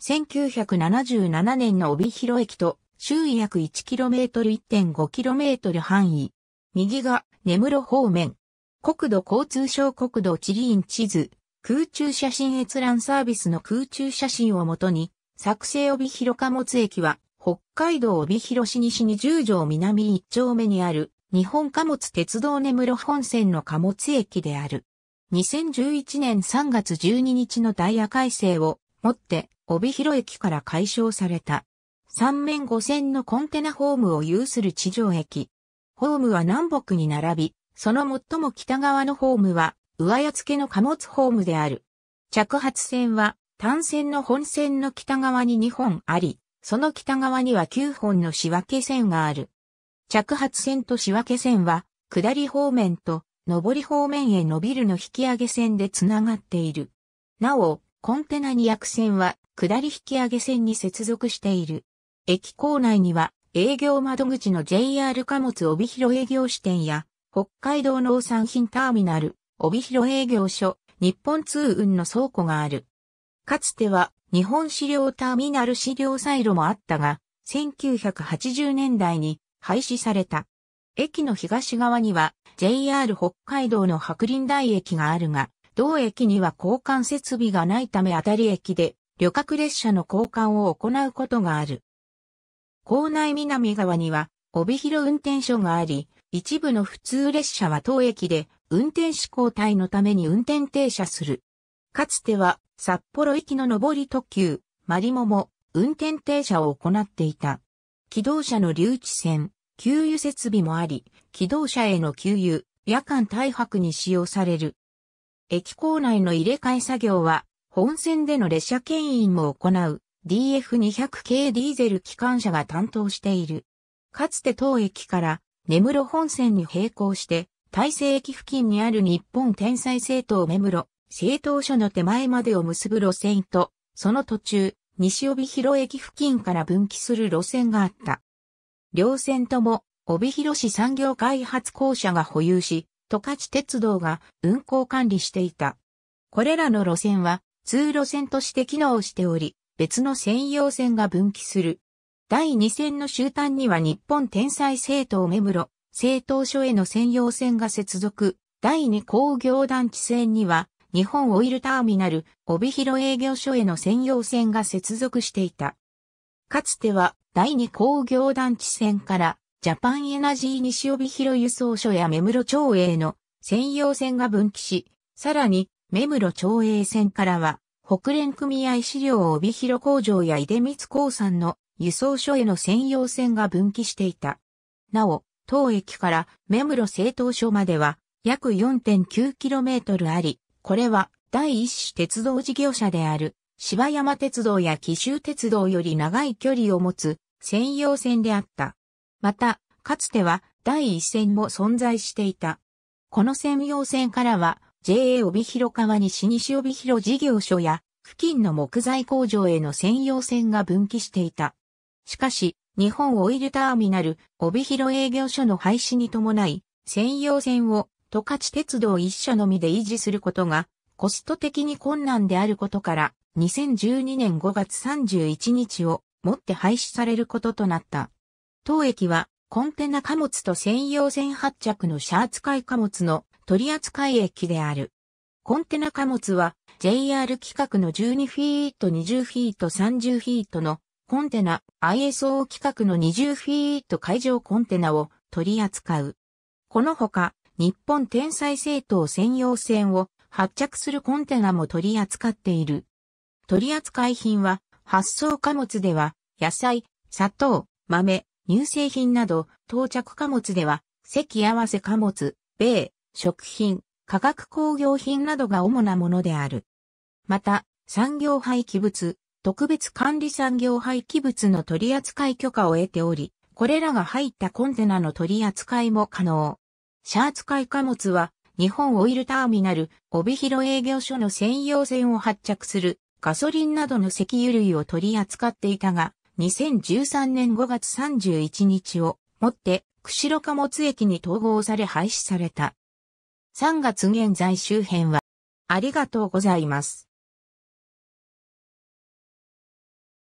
1977年の帯広駅と周囲約 1km1.5km 範囲。右が根室方面。国土交通省国土地理院地図、空中写真閲覧サービスの空中写真をもとに、作成帯広貨物駅は、北海道帯広市西に十条南一丁目にある、日本貨物鉄道根室本線の貨物駅である。2011年3月12日のダイヤ改正をもって、帯広駅から解消された。3面5線のコンテナホームを有する地上駅。ホームは南北に並び、その最も北側のホームは、上屋付の貨物ホームである。着発線は、単線の本線の北側に2本あり、その北側には9本の仕分け線がある。着発線と仕分け線は、下り方面と上り方面へ伸びるの引き上げ線でつながっている。なお、コンテナ2役船は下り引き上げ線に接続している。駅構内には営業窓口の JR 貨物帯広営業支店や北海道農産品ターミナル、帯広営業所、日本通運の倉庫がある。かつては日本資料ターミナル資料サイロもあったが、1980年代に廃止された。駅の東側には JR 北海道の白林台駅があるが、同駅には交換設備がないため当たり駅で旅客列車の交換を行うことがある。校内南側には帯広運転所があり、一部の普通列車は当駅で運転士交代のために運転停車する。かつては札幌行きの上り特急、マリモも運転停車を行っていた。機動車の留置線、給油設備もあり、機動車への給油、夜間大白に使用される。駅構内の入れ替え作業は、本線での列車牽引も行う DF200 系ディーゼル機関車が担当している。かつて当駅から根室本線に並行して、大西駅付近にある日本天才政党目室、政党所の手前までを結ぶ路線と、その途中、西帯広駅付近から分岐する路線があった。両線とも、帯広市産業開発公社が保有し、十勝鉄道が運行管理していた。これらの路線は通路線として機能しており、別の専用線が分岐する。第2線の終端には日本天才政党目室、政党所への専用線が接続。第2工業団地線には日本オイルターミナル、帯広営業所への専用線が接続していた。かつては第2工業団地線からジャパンエナジー西帯広輸送所や目室町営の専用線が分岐し、さらに目室町営線からは、北連組合資料帯広工場や井出光興産の輸送所への専用線が分岐していた。なお、当駅から目室製東所までは約 4.9km あり、これは第一種鉄道事業者である芝山鉄道や紀州鉄道より長い距離を持つ専用線であった。また、かつては第一線も存在していた。この専用線からは JA 帯広川西西帯広事業所や付近の木材工場への専用線が分岐していた。しかし、日本オイルターミナル帯広営業所の廃止に伴い、専用線を十勝鉄道一社のみで維持することがコスト的に困難であることから、2012年5月31日をもって廃止されることとなった。当駅はコンテナ貨物と専用船発着の車扱い貨物の取扱駅である。コンテナ貨物は JR 規格の12フィート20フィート30フィートのコンテナ ISO 規格の20フィート海上コンテナを取り扱う。このほか日本天才政党専用船を発着するコンテナも取り扱っている。取扱い品は発送貨物では野菜、砂糖、豆、乳製品など、到着貨物では、席合わせ貨物、米、食品、化学工業品などが主なものである。また、産業廃棄物、特別管理産業廃棄物の取扱許可を得ており、これらが入ったコンテナの取り扱いも可能。シャー扱い貨物は、日本オイルターミナル、帯広営業所の専用線を発着するガソリンなどの石油類を取り扱っていたが、2013年5月31日をもって釧路貨物駅に統合され廃止された。3月現在周辺はありがとうございます。